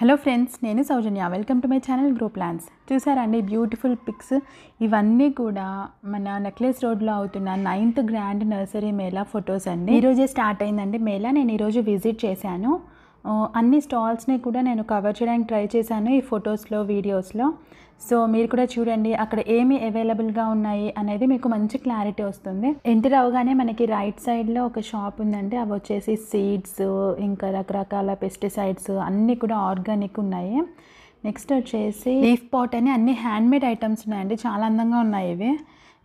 hello friends నేను Soujanya welcome to my channel grow plans చూసారండి beautiful pics ఇవన్నీ కూడా మన నెక్లెస్ రోడ్లో అవుతున్న ninth grand nursery mela photos అండి ఈరోజే స్టార్ట్ అయిందండి మేళా నేను ఈరోజు విజిట్ చేశాను అన్ని స్టాల్స్ని కూడా నేను కవర్ చేయడానికి ట్రై చేశాను ఈ ఫొటోస్లో వీడియోస్లో సో మీరు కూడా చూడండి అక్కడ ఏమి అవైలబుల్గా ఉన్నాయి అనేది మీకు మంచి క్లారిటీ వస్తుంది ఎంటర్ అవగానే మనకి రైట్ సైడ్లో ఒక షాప్ ఉందంటే అవి వచ్చేసి సీడ్స్ ఇంకా రకరకాల పెస్టిసైడ్స్ అన్నీ కూడా ఆర్గానిక్ ఉన్నాయి నెక్స్ట్ వచ్చేసి లీఫ్ పాట్ అని అన్ని హ్యాండ్మేడ్ ఐటమ్స్ ఉన్నాయండి చాలా అందంగా ఉన్నాయి ఇవి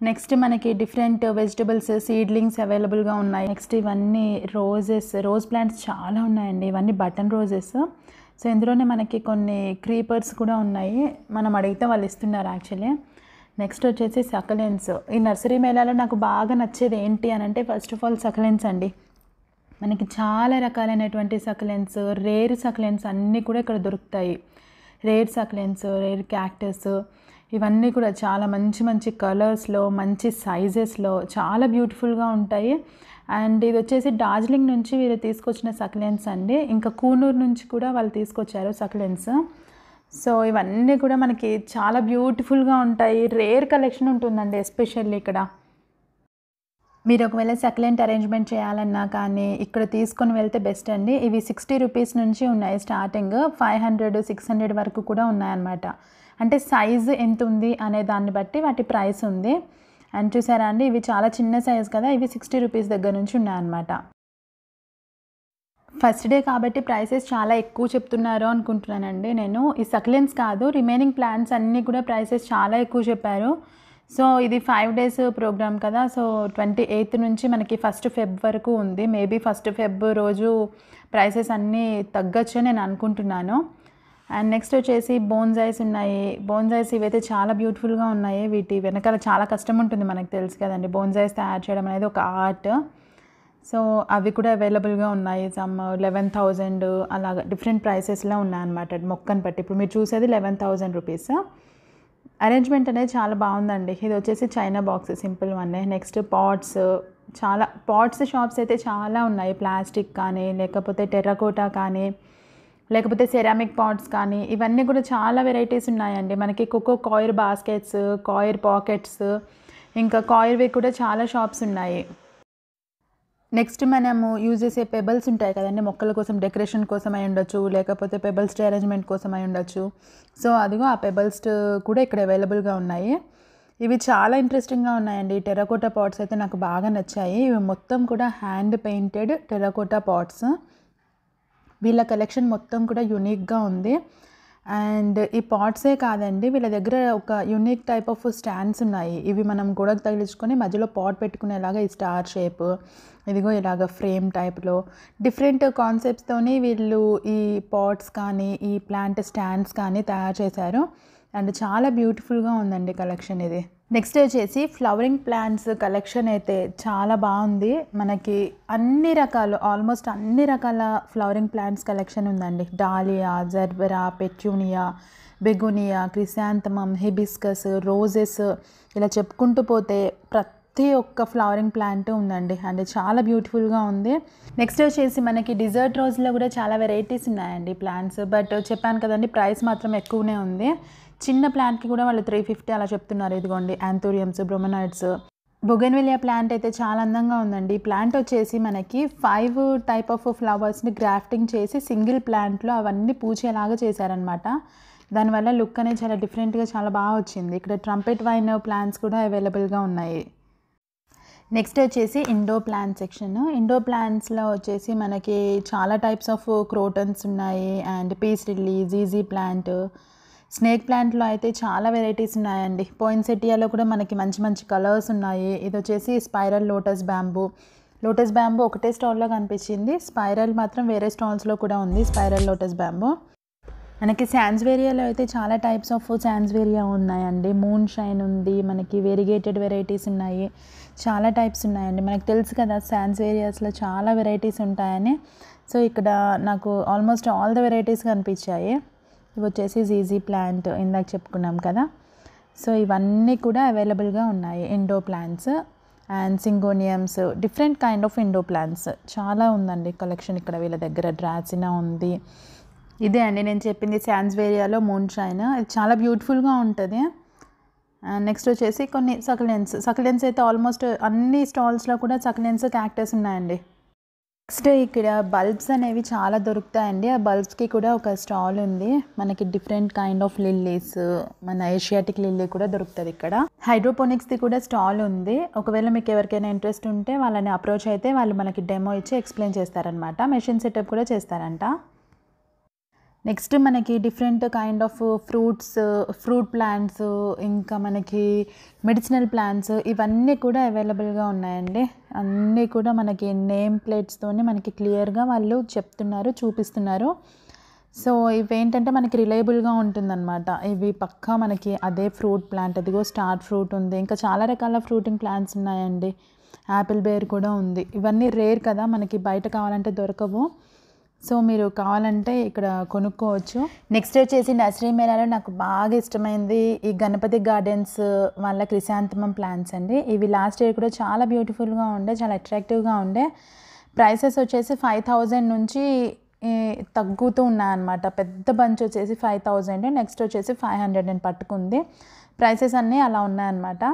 నెక్స్ట్ మనకి డిఫరెంట్ వెజిటబుల్స్ సీడ్లింగ్స్ అవైలబుల్గా ఉన్నాయి నెక్స్ట్ ఇవన్నీ రోజెస్ రోజ్ ప్లాంట్స్ చాలా ఉన్నాయండి ఇవన్నీ బటన్ రోజెస్ సో ఇందులోనే మనకి కొన్ని క్రీపర్స్ కూడా ఉన్నాయి మనం అడిగితే వాళ్ళు ఇస్తున్నారు యాక్చువల్లీ నెక్స్ట్ వచ్చేసి సకలెన్స్ ఈ నర్సరీ మేళాలో నాకు బాగా నచ్చేది ఏంటి అని అంటే ఫస్ట్ ఆఫ్ ఆల్ సకలెన్స్ అండి మనకి చాలా రకాలైనటువంటి సకలెన్స్ రేర్ సకలెన్స్ అన్నీ కూడా ఇక్కడ దొరుకుతాయి రేర్ సకలెన్స్ రేర్ క్యాక్టస్ ఇవన్నీ కూడా చాలా మంచి మంచి కలర్స్లో మంచి సైజెస్లో చాలా బ్యూటిఫుల్గా ఉంటాయి అండ్ ఇది వచ్చేసి డార్జిలింగ్ నుంచి వీరు తీసుకొచ్చిన సక్లెన్స్ అండి ఇంకా కూనూరు నుంచి కూడా వాళ్ళు తీసుకొచ్చారు సక్లెన్స్ సో ఇవన్నీ కూడా మనకి చాలా బ్యూటిఫుల్గా ఉంటాయి రేర్ కలెక్షన్ ఉంటుందండి ఎస్పెషల్లీ ఇక్కడ మీరు ఒకవేళ సక్లెంట్ అరేంజ్మెంట్ చేయాలన్నా కానీ ఇక్కడ తీసుకొని వెళ్తే బెస్ట్ అండి ఇవి సిక్స్టీ రూపీస్ నుంచి ఉన్నాయి starting five hundred six hundred వరకు కూడా ఉన్నాయన్నమాట అంటే సైజు ఎంత ఉంది అనే దాన్ని బట్టి వాటి ప్రైస్ ఉంది అండ్ చూసారా అండి ఇవి చాలా చిన్న సైజ్ కదా ఇవి సిక్స్టీ రూపీస్ దగ్గర నుంచి ఉన్నాయన్నమాట ఫస్ట్ డే కాబట్టి ప్రైసెస్ చాలా ఎక్కువ చెప్తున్నారు అనుకుంటున్నానండి నేను ఈ సక్లెన్స్ కాదు రిమైనింగ్ ప్లాన్స్ అన్నీ కూడా ప్రైసెస్ చాలా ఎక్కువ చెప్పారు సో ఇది ఫైవ్ డేస్ ప్రోగ్రామ్ కదా సో ట్వంటీ ఎయిత్ నుంచి మనకి ఫస్ట్ ఫెబ్ వరకు ఉంది మేబీ ఫస్ట్ ఫెబ్ రోజు ప్రైసెస్ అన్నీ తగ్గచ్చు నేను అనుకుంటున్నాను అండ్ నెక్స్ట్ వచ్చేసి ఐస్ ఉన్నాయి ఐస్ ఇవైతే చాలా బ్యూటిఫుల్గా ఉన్నాయి వీటి వెనకాల చాలా కష్టం ఉంటుంది మనకు తెలుసు కదండి ఐస్ తయారు చేయడం అనేది ఒక ఆర్ట్ సో అవి కూడా అవైలబుల్గా ఉన్నాయి సమ్ లెవెన్ థౌజండ్ అలాగ డిఫరెంట్ ప్రైసెస్లో ఉన్నాయన్నమాట మొక్కను బట్టి ఇప్పుడు మీరు చూసేది లెవెన్ థౌజండ్ రూపీస్ అరేంజ్మెంట్ అనేది చాలా బాగుందండి ఇది వచ్చేసి China box simple one next pots చాలా పాట్స్ షాప్స్ అయితే చాలా ఉన్నాయి ప్లాస్టిక్ కానీ లేకపోతే టెర్రకోటా కానీ లేకపోతే సెరామిక్ పాట్స్ కానీ ఇవన్నీ కూడా చాలా వెరైటీస్ ఉన్నాయండి మనకి coco coir baskets coir pockets ఇంకా కాయిర్వి కూడా చాలా షాప్స్ ఉన్నాయి నెక్స్ట్ మనము యూజ్ చేసే పెబల్స్ ఉంటాయి కదండి మొక్కల కోసం డెకరేషన్ కోసం అయి ఉండొచ్చు లేకపోతే పెబల్స్ అరేంజ్మెంట్ కోసం అయి ఉండొచ్చు సో అదిగో ఆ పెబల్స్ కూడా ఇక్కడ అవైలబుల్గా ఉన్నాయి ఇవి చాలా ఇంట్రెస్టింగ్గా ఉన్నాయండి టెరకోటా పాట్స్ అయితే నాకు బాగా నచ్చాయి ఇవి మొత్తం కూడా హ్యాండ్ పెయింటెడ్ టెరకోటా పాట్స్ వీళ్ళ కలెక్షన్ మొత్తం కూడా యునిక్గా ఉంది అండ్ ఈ పాట్సే కాదండి వీళ్ళ దగ్గర ఒక యూనిక్ టైప్ ఆఫ్ స్టాండ్స్ ఉన్నాయి ఇవి మనం గోడకు తగిలించుకొని మధ్యలో పాట్ పెట్టుకునేలాగా ఈ స్టార్ షేప్ ఇదిగో ఇలాగ ఫ్రేమ్ టైప్లో డిఫరెంట్ కాన్సెప్ట్స్తోని వీళ్ళు ఈ పాట్స్ కానీ ఈ ప్లాంట్ స్టాండ్స్ కానీ తయారు చేశారు అండ్ చాలా బ్యూటిఫుల్గా ఉందండి కలెక్షన్ ఇది నెక్స్ట్ వచ్చేసి ఫ్లవరింగ్ ప్లాంట్స్ కలెక్షన్ అయితే చాలా బాగుంది మనకి అన్ని రకాలు ఆల్మోస్ట్ అన్ని రకాల ఫ్లవరింగ్ ప్లాంట్స్ కలెక్షన్ ఉందండి dahlia gerbera petunia begonia chrysanthemum hibiscus roses ఇలా చెప్పుకుంటూ పోతే ప్రతి ప్రతి ఒక్క ఫ్లవరింగ్ ప్లాంట్ ఉందండి అండ్ చాలా బ్యూటిఫుల్గా ఉంది నెక్స్ట్ వచ్చేసి మనకి డిజర్ట్ రోజులో కూడా చాలా వెరైటీస్ ఉన్నాయండి ప్లాంట్స్ బట్ చెప్పాను కదండి ప్రైస్ మాత్రం ఎక్కువనే ఉంది చిన్న ప్లాంట్కి కూడా వాళ్ళు త్రీ ఫిఫ్టీ అలా చెప్తున్నారు ఇదిగోండి యాంథోరియమ్స్ బ్రొమనైట్స్ బొగెన్విలియా ప్లాంట్ అయితే చాలా అందంగా ఉందండి ప్లాంట్ వచ్చేసి మనకి ఫైవ్ టైప్ ఆఫ్ ఫ్లవర్స్ని గ్రాఫ్టింగ్ చేసి సింగిల్ ప్లాంట్లో అవన్నీ పూచేలాగా చేశారనమాట దానివల్ల లుక్ అనేది చాలా డిఫరెంట్గా చాలా బాగా వచ్చింది ఇక్కడ ట్రంపెట్ వైన్ ప్లాంట్స్ కూడా అవైలబుల్గా ఉన్నాయి నెక్స్ట్ వచ్చేసి ఇండో ప్లాంట్ సెక్షన్ ఇండో ప్లాంట్స్లో వచ్చేసి మనకి చాలా టైప్స్ ఆఫ్ క్రోటన్స్ ఉన్నాయి అండ్ పీస్ లిల్లీ జీజీ ప్లాంట్ స్నేక్ ప్లాంట్లో అయితే చాలా వెరైటీస్ ఉన్నాయండి పోయిన్సెటియాలో కూడా మనకి మంచి మంచి కలర్స్ ఉన్నాయి ఇది వచ్చేసి spiral lotus bamboo lotus bamboo ఒకటే స్టాల్లో కనిపించింది స్పైరల్ మాత్రం వేరే స్టాల్స్లో కూడా ఉంది స్పైరల్ లోటస్ బ్యాంబూ మనకి శాన్స్వేరియాలో అయితే చాలా టైప్స్ ఆఫ్ శాన్స్వేరియా ఉన్నాయండి మూన్ షైన్ ఉంది మనకి వెరిగేటెడ్ వెరైటీస్ ఉన్నాయి చాలా టైప్స్ ఉన్నాయండి మనకు తెలుసు కదా శాన్స్వేరియాస్లో చాలా వెరైటీస్ ఉంటాయని సో ఇక్కడ నాకు ఆల్మోస్ట్ ఆల్ ద వెరైటీస్ కనిపించాయి ఇవి వచ్చేసి జీజీ ప్లాంట్ ఇందాక చెప్పుకున్నాం కదా సో ఇవన్నీ కూడా అవైలబుల్గా ఉన్నాయి indoor plants and syngoniums different kind of indoor plants చాలా ఉందండి కలెక్షన్ ఇక్కడ వీళ్ళ దగ్గర డ్రాసినా ఉంది ఇదే అండి నేను చెప్పింది శాన్స్వేరియాలో మూన్ షైన్ ఇది చాలా బ్యూటిఫుల్గా ఉంటుంది అండ్ నెక్స్ట్ వచ్చేసి కొన్ని సకలెన్స్ సకలెన్స్ అయితే ఆల్మోస్ట్ అన్ని స్టాల్స్లో కూడా సకలెన్స్ క్యాక్టర్స్ ఉన్నాయండి నెక్స్ట్ ఇక్కడ బల్బ్స్ అనేవి చాలా దొరుకుతాయండి ఆ బల్బ్స్కి కూడా ఒక స్టాల్ ఉంది మనకి డిఫరెంట్ కైండ్ ఆఫ్ లిల్లీస్ మన ఏషియాటిక్ లిల్లీ కూడా దొరుకుతుంది ఇక్కడ హైడ్రోపోనిక్స్ది కూడా స్టాల్ ఉంది ఒకవేళ మీకు ఎవరికైనా ఇంట్రెస్ట్ ఉంటే వాళ్ళని అప్రోచ్ అయితే వాళ్ళు మనకి డెమో ఇచ్చి ఎక్స్ప్లెయిన్ చేస్తారనమాట మెషిన్ సెటప్ కూడా చేస్తారంట నెక్స్ట్ మనకి different kind of fruits fruit plants ఇంకా మనకి మెడిసినల్ ప్లాంట్స్ uh, ఇవన్నీ కూడా అవైలబుల్గా ఉన్నాయండి అన్నీ కూడా మనకి నేమ్ ప్లేట్స్తోనే మనకి క్లియర్గా వాళ్ళు చెప్తున్నారు చూపిస్తున్నారు సో ఇవేంటంటే మనకి రిలయబుల్గా ఉంటుందన్నమాట ఇవి పక్కా మనకి అదే ఫ్రూట్ ప్లాంట్ అదిగో స్టార్ ఫ్రూట్ ఉంది ఇంకా చాలా రకాల ఫ్రూటింగ్ ప్లాంట్స్ ఉన్నాయండి యాపిల్ బేర్ కూడా ఉంది ఇవన్నీ రేర్ కదా మనకి బయట కావాలంటే దొరకవు సో మీరు కావాలంటే ఇక్కడ కొనుక్కోవచ్చు నెక్స్ట్ వచ్చేసి నర్సరీ మేళాలో నాకు బాగా ఇష్టమైంది ఈ గణపతి గార్డెన్స్ వాళ్ళ క్రిసాంతమం ప్లాంట్స్ అండి ఇవి లాస్ట్ ఇయర్ కూడా చాలా బ్యూటిఫుల్గా ఉండే చాలా అట్రాక్టివ్గా ఉండే ప్రైసెస్ వచ్చేసి ఫైవ్ థౌజండ్ నుంచి తగ్గుతూ ఉన్నాయన్నమాట పెద్ద బంచ్ వచ్చేసి ఫైవ్ థౌజండ్ నెక్స్ట్ వచ్చేసి ఫైవ్ హండ్రెడ్ అని పట్టుకుంది ప్రైసెస్ అన్నీ అలా ఉన్నాయన్నమాట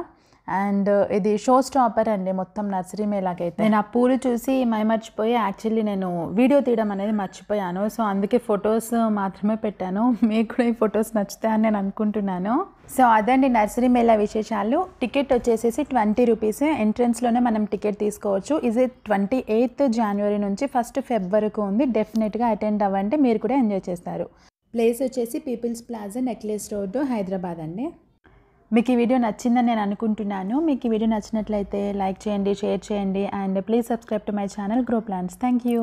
అండ్ ఇది షో స్టాపర్ అండి మొత్తం నర్సరీ మేలాకైతే నేను ఆ పూలు చూసి మై మర్చిపోయి యాక్చువల్లీ నేను వీడియో తీయడం అనేది మర్చిపోయాను సో అందుకే ఫొటోస్ మాత్రమే పెట్టాను మీకు కూడా ఈ ఫొటోస్ నచ్చుతాయని నేను అనుకుంటున్నాను సో అదండి నర్సరీ మేళా విశేషాలు టికెట్ వచ్చేసేసి ట్వంటీ రూపీస్ ఎంట్రన్స్లోనే మనం టికెట్ తీసుకోవచ్చు ఇది ట్వంటీ ఎయిత్ జనవరి నుంచి ఫస్ట్ ఫిబ్రవరికి వరకు ఉంది డెఫినెట్గా అటెండ్ అవ్వండి మీరు కూడా ఎంజాయ్ చేస్తారు ప్లేస్ వచ్చేసి People's Plaza Necklace Road Hyderabad అండి మీకు ఈ వీడియో నచ్చిందని నేను అనుకుంటున్నాను మీకు ఈ వీడియో నచ్చినట్లయితే లైక్ చేయండి షేర్ చేయండి and please subscribe to my channel grow plans thank you